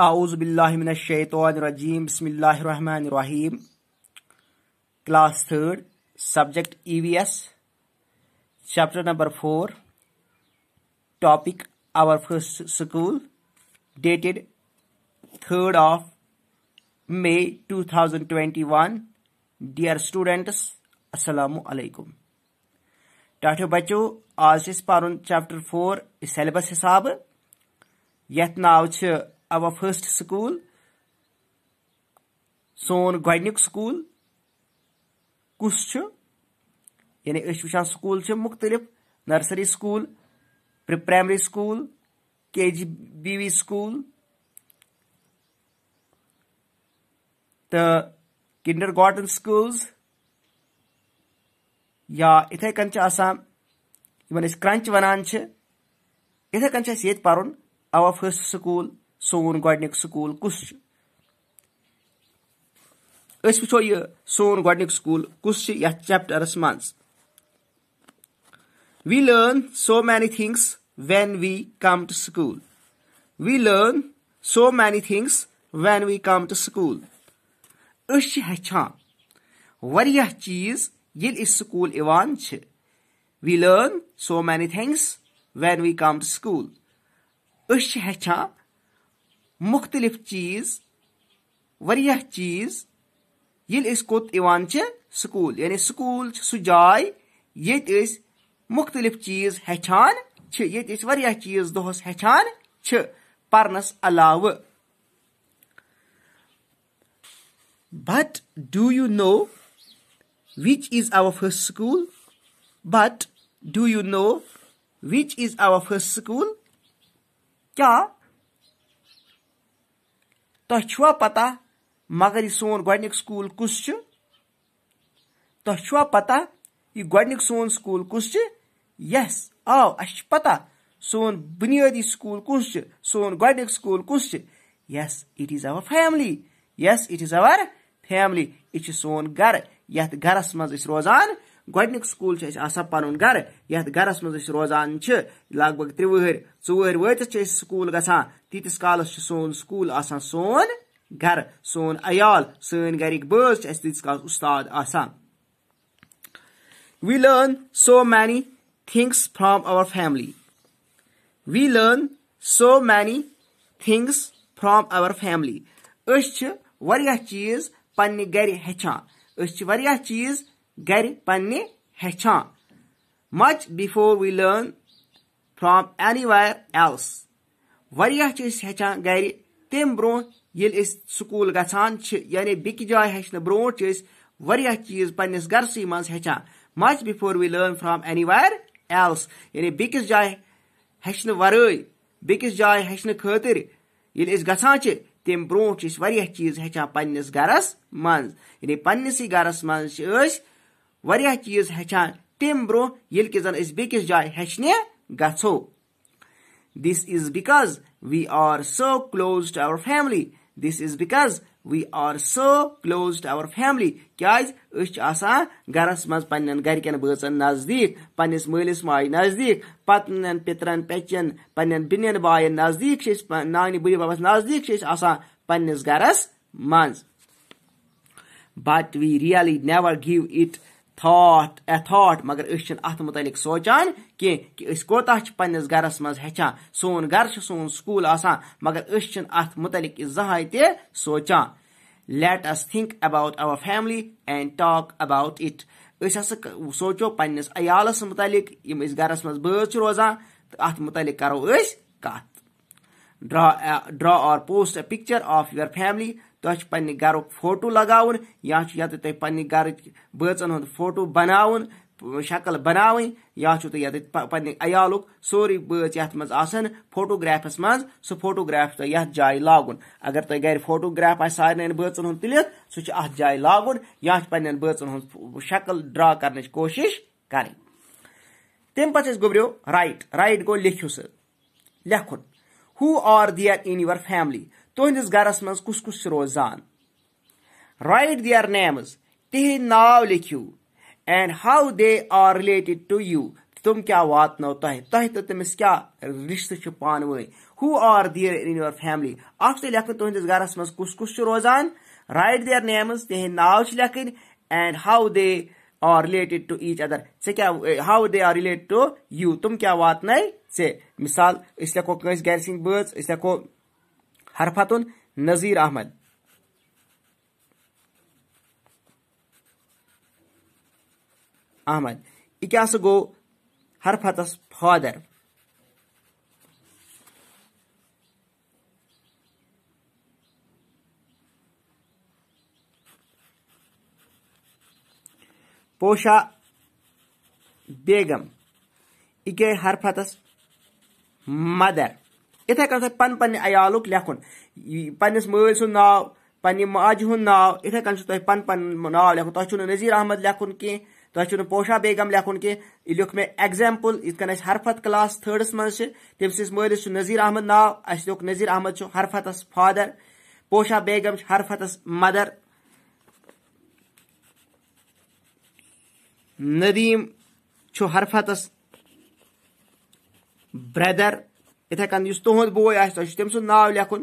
आउज आउज़बिल्लाशैतरजीम बसमीम class third subject E V S chapter number four topic our first school dated third of May 2021 dear students असलकुम टाठो बचो आज पारुन chapter four syllabus हिसाब यथ नाव आवर फर्स्ट स्कूल सोन गۄडٕनिक سکوٗل کُس چھُ یعنی أسۍ چھِ وٕچھان سکوٗل چھِ مُختلِف nursery school pre primary school K G be we school تہٕ کِنڈَر گاٹَن سکوٗلز یا یِتھَے کٔنۍ چھِ آسان یِمَن أسۍ کرٛنٛچ وَنان چھِ یِتھَے کٔنۍ چھِ اَسہِ ییٚتہِ پَرُن اَوا فٔسٹ سکوٗل سون گۄڈٕنیُک سکوٗل کُس چھُ أسۍ وٕچھو یہِ سون گۄڈٕنیُک سکوٗل کُس چھُ یَتھ چیپٹَرَس منٛز we learn so many things when we come to school we learn so many things when we come to school أسۍ چھِ ہیٚچھان واریاہ چیٖز ییٚلہِ أسۍ سکوٗل یِوان چھِ we learn so many things when we come to school أسۍ چھِ ہیٚچھان मुख्तलिफ चीज वह चीज ये कोत इवान स्कूल यानी स्कूल सु जाय ये मुख्तलिफ चीज हेचान ये वह चीज दोहस हेचान पर्नस अलाव but do you know which is our first school but do you know which is our first school क्या तह छुआ पता मगर यह सोन गुक स्कूल कुस तह छुआ पता यह गुक सोन स्कूल कुस यस आओ अस पता सोन बुनियादी स्कूल कुस सोन गुक स्कूल कुस yes it is our family yes it is our family यह सोन घर यथ मज रोजान گۄڈٕنیُک سکوٗل چھُ اَسہِ آسان پَنُن گَرٕ یَتھ گَرَس منٛز أسۍ روزان چھِ لگ بگ ترٛوٲہٕرۍ ژوٗرۍ وٲتِتھ چھِ أسۍ سکوٗل گژھان تیٖتِس کالَس چھُ سون سکوٗل آسان سون گَرٕ سون عیال سٲنۍ گَرِکۍ بٲژ چھِ اَسہِ تیٖتِس کالَس اُستاد آسان we learn so many things from our family we learn so many things from our family أسۍ چھِ واریاہ چیٖز پنٛنہِ گَرِ ہیٚچھان أسۍ چھِ واریاہ چیٖز گرِ پنٛنہِ ہیٚچھان much before we learn from anywhere else ایلٕس واریاہ چھِ أسۍ ہیٚچھان گَرِ تمہِ برونٛہہ ییٚلہِ أسۍ سکوٗل گژھان چھِ یعنی بیٚکہِ جایہِ ہیٚچھنہٕ برونٛٹھ چھِ أسۍ واریاہ چیٖز پنٛنِس گَرسٕے منٛز ہیٚچھان much before we learn from anywhere یعنی بیٚکِس جایہِ ہیٚچھنہٕ وَرٲے بیٚکِس جایہِ ہیٚچھنہٕ خٲطرٕ ییٚلہِ اس گژھان چھِ تمہِ برونٛٹھ چھِ أسۍ واریاہ چیٖز ہیٚچھان پنٛنِس گَرَس منٛز یعنی پنٛنِسٕے گَرَس منٛز چھِ أسۍ واریاہ چیٖز ہیٚچھان تمہِ برٛونٛہہ ییٚلہِ کہِ زَن أسۍ بیٚکِس جایہِ ہیٚچھنہِ گژھو this is because we are so close to our family this is because we are so close to our family کیٛازِ أسۍ چھِ آسان گَرَس منٛز پنٛنٮ۪ن گَرِکٮ۪ن بٲژَن نزدیٖک پنٛنِس مٲلِس ماجہِ نزدیٖک پَتنٮ۪ن پِترَن پیٚچٮ۪ن پنٛنٮ۪ن بیٚنٮ۪ن بایَن نزدیٖک چھِ أسۍ نانہِ بٕڈِ بَبَس نزدیٖک چھِ أسۍ آسان پنٛنِس گَرَس منٛز but we really never give it that ایتھاٹ مگر أسۍ چھِنہٕ اَتھ مُتعلِق سونٛچان کینٛہہ کہِ أسۍ کوتاہ چھِ پنٛنِس گَرَس منٛز ہیٚچھان سون گَرٕ چھُ سون سکوٗل آسان مگر أسۍ چھِنہٕ اَتھ مُتعلِق یہِ زٕہٕنۍ تہِ سونٛچان let us think about our family and talk about it أسۍ ہَسا سونٛچو پنٛنِس عیالَس مُتعلِق یِم أسۍ گَرَس منٛز بٲژ چھِ روزان تہٕ اَتھ مُتعلِق کَرو أسۍ کَتھ draw draw or paste a picture of your family तह पन्ने गरुक फोटो लगा या ये पन्ने घर बचन हूँ फोटो बना शकल बना या तो ये पन्ने अयालुक सोरी बच ये फोटोग्राफस मं सह फोटोग्राफ तो ये जाय लागन अगर तुम गि फोटोग्राफ आ सारे बचन हूँ तुलित सह जाए लागू या पन्न बचन हूँ शक्ल ड्रा कर कोशिश कर तम पे गुबरियो राइट राइट गो लिखिव सह लेखन who are there in your family तुंदिस गरस मज कुस कुस रोजान राइट दियर नेम्स तिहद नाव लिखियो and how they are related to you तुम क्या वातनो तह तह तो तमिस क्या रिश्त पान वे who are there in your family अख लेखन तुंदिस गरस मज कुस कुस रोजान राइट दियर नेम्स तिहद नाव लेखन and how they are related to each other से क्या how they are related to you तुम क्या वातन से मिसाल इस लेखो कंस गर सिंह बच इस लेखो हरफातुन नज़ीर अहमद अहमद यह क्या सो हरफतस फादर पोशा बेगम इके हरफत मदर इथे कन पन पन्ने अयाल लेखन पन्नस मल सुन नाव पन्ने माज हुन नाव इथे कन तुम तो पन पन नाव लेखन तुम तो नजीर अहमद लेखन कह तुम तो पोशा बेगम लेखन कह लिख मे एग्जाम्पल इत कन हरफत क्लास थर्डस मज तम सुन नजीर अहमद नाव अस लिख नजीर अहमद हरफतस फादर पोशा बेगम हरफतस मदर नदीम हरफतस ब्रदर یِتھَے کٔنۍ یُس تُہُنٛد بوے آسہِ تۄہہِ چھُ تٔمۍ سُنٛد ناو لیکھُن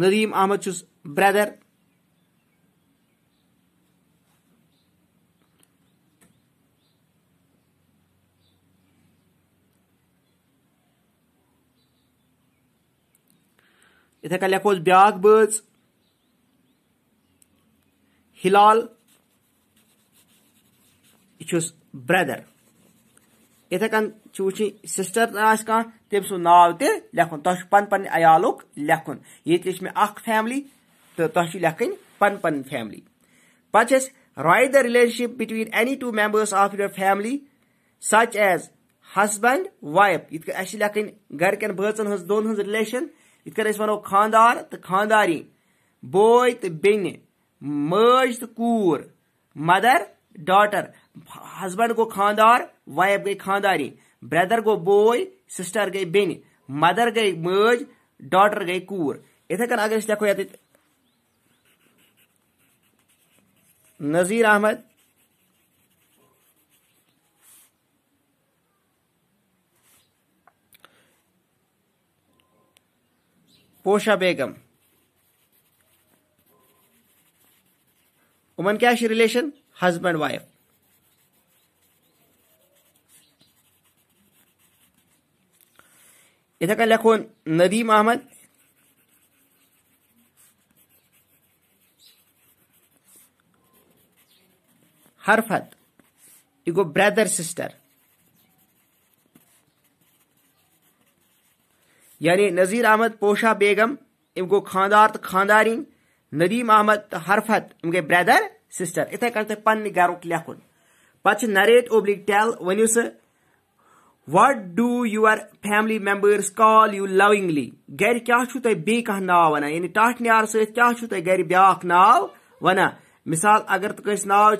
نریٖم احمد چھُس برٛٮ۪در یِتھَے کٔنۍ لیکھوس بیٛاکھ بٲژ Hilal, it was brother. یِتھَے کٔنۍ چھِ وٕچھِنۍ سِسٹَر آسہِ کانٛہہ تٔمۍ سُنٛد ناو تہِ لیکھُن تۄہہِ چھُ پَنٕنۍ پَنٕنۍ عیالُک لیکھُن ییٚتہِ لیٚچھ مےٚ اَکھ فیملی تہٕ تۄہہِ چھُ لیکھٕنۍ پَنٕنۍ پَنٕنۍ فیملی پَتہٕ چھِ أسۍ write the relationship between any two members of your family such as husband wife یِتھ کٔنۍ اَسہِ چھِ لیکھٕنۍ گَرِکٮ۪ن بٲژَن ہٕنٛز دۄن ہٕنٛز رِلیشَن یِتھ کٔنۍ أسۍ وَنو خانٛدار تہٕ خانٛدارِنۍ بوے تہٕ بیٚنہِ मज तो कूर मदर डॉटर हस्बैंड गो खानदार वाइफ गई खानदारी ब्रदर गो बोय सिस्टर गई बेन मदर गई मज डॉटर गई कूर इथे कन अगर देखो ये नजीर अहमद पोशा बेगम उमन क्या है रिलेशन हस्बैंड वाइफ का लिखो नदीम अहमद हरफत गो ब्रदर सिस्टर यानी नज़ीर अहमद पोशा बेगम इमको खानदार तो खानदारिन नदीम अहमद हरफत गई ब्रदर सिस्टर इथे करते पन्न गारुक लेखुन पच नरेट ओब्लिक टेल वनु सह what do your family members call you lovingly गर क्या तुह बे कह नाव वन यानी टाट नार क्या तुह गर ब्या नाव वन मिसाल अगर तो कस नाव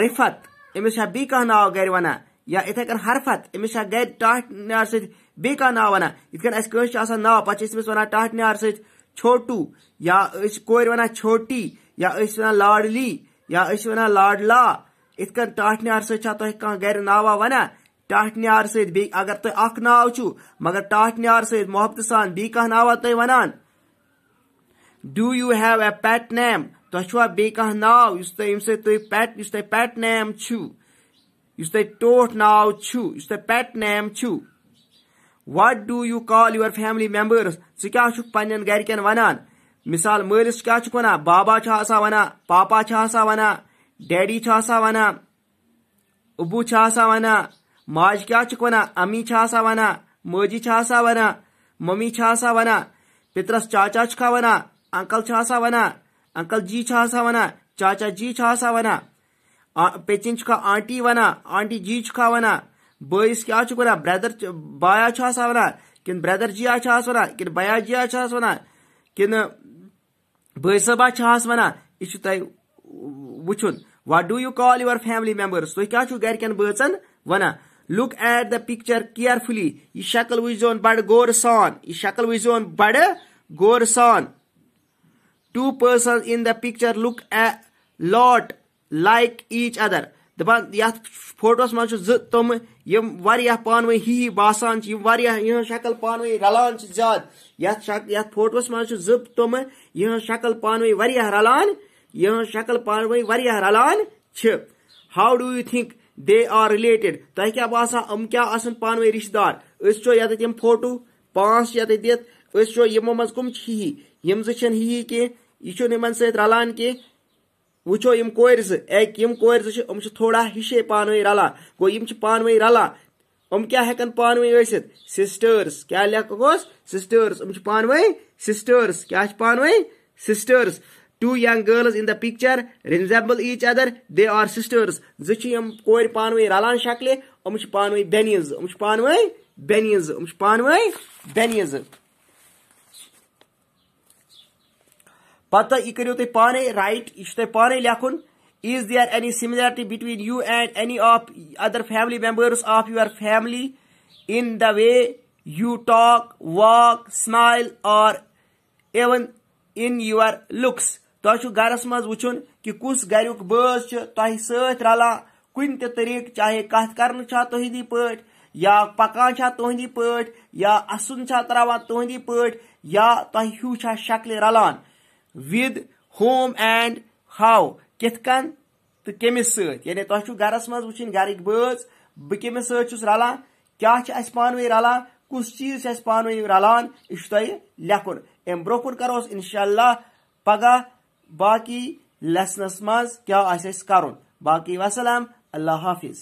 रिफत अमिस बी कह नाव गर वन या इथे कन हरफत अमिस गर टाट नार बेकाना वन इत क्या ना पेमस वन टाट नार सोटू या कोर वन छोटी या वन लाडली या वन लाडला इत काट नार सो गि नावा वन टाट नार सर तुम तो अख नाव मगर टाट नार सोहबत सान बी कह नावा तुम वन do you have a pet name तुवा बे कह पेट पेट नैम छू इस तुम टोट नाव छू इस पेट नेम छू what do you call your family members ژٕ کیٛاہ چھُکھ پنٛنٮ۪ن گَرِکٮ۪ن وَنان مِثال مٲلِس کیٛاہ چھُکھ وَنان بابا چھُ آسان وَنان پاپا چھُ آسان وَنان ڈیڈی چھُ آسان وَنان ابوٗ چھُ آسان وَنان ماجہِ کیٛاہ چھُکھ وَنان اَمی چھِ آسان وَنان مٲجی چھِ آسان وَنان مٔمی چھِ آسان وَنان پِترَس چاچا چھُکھا وَنان اَنکَل چھُ آسان وَنان اَنکَل جی چھُ آسان وَنان چاچا جی چھُ آسان وَنان پیٚچِن چھُکھا آنٹی وَنان آنٹی جی چھُکھا وَنان बस क्या वन ब्रदर बाया वन कि ब्रदर जिया वन कि बया जिया वन कि बस सबा वन यह तय वुन what do you call your family members तुम क्या गरकन बचन वन look at the picture carefully यह शकल वुजोन बड़ गौर सान यह शक्ल वुजोन बड़ गौर सान two person in the picture look a lot like each other दपान योटोस फोटोस मज तुम यम वारिया पानवे ही ही बासान यम वारिया यह शक्ल पानवे रलान ज्यादा यथ फोटोस मज तुम यह शक्ल पानवे वारिया रलान यह शक्ल पानवे वारिया रलान how do you think they are related तह क्या बासान अम क्या आसन पानवे रिश्तेदार अस छो यम फोटो पांच ये दित अस यमो मज कम ही यम जी ही ही कह यह सलान कह वो यम कोर्स एक यम कोर्स थोड़ा हिशे पान रला गो पानवे पान रलान क्या हेकन पान वस्थित सिस्टर्स क्या लेखोस सिस्टर्स यम पान सिस्टर्स क्या पान sisters two young girls in the picture resemble each other they are sisters जम कोर पानवे रलान शक्ल यम पानवे बेनिज यम पान बेनिज यम पान बेनिज پتہٕ یہِ کٔرِو تُہۍ پانے رایٹ یہِ چھُ تۄہہِ پانے لیکھُن is there any similarity between you and any of other family members of your family in the way you talk walk smile or even in your looks تۄہہِ چھُو گرس منٛز وٕچھُن کہِ کُس گریُک بٲژ چھُ تۄہہِ سۭتۍ رلان کُنہِ تہِ طٔریٖقہٕ چاہے کتھ کرنہٕ چھا تُہنٛدی پٲٹھۍ یا پکان چھا تُہنٛدی پٲٹھۍ یا اسُن چھا تراوان تُہنٛدی پٲٹھۍ یا تۄہہِ ہیوٗ چھا شکلہِ رلان with whom and how کِتھ کٔنۍ تہٕ کٔمِس سۭتۍ یعنی تۄہہِ چھُو گَرَس منٛز وٕچھِنۍ گَرٕکۍ بٲژ بہٕ کٔمِس سۭتۍ چھُس رَلان کیٛاہ چھِ اَسہِ پانہٕ ؤنۍ رَلان کُس چیٖز چھُ اَسہِ پانہٕ ؤنۍ رَلان یہِ چھُ تۄہہِ لیٚکھُن اَمہِ برٛونٛہہ کُن کَرو أسۍ اِنشاء اللہ پَگاہ باقٕے لیسنَس منٛز کیٛاہ آسہِ اَسہِ کَرُن باقٕے وَسلام اللہ حافِظ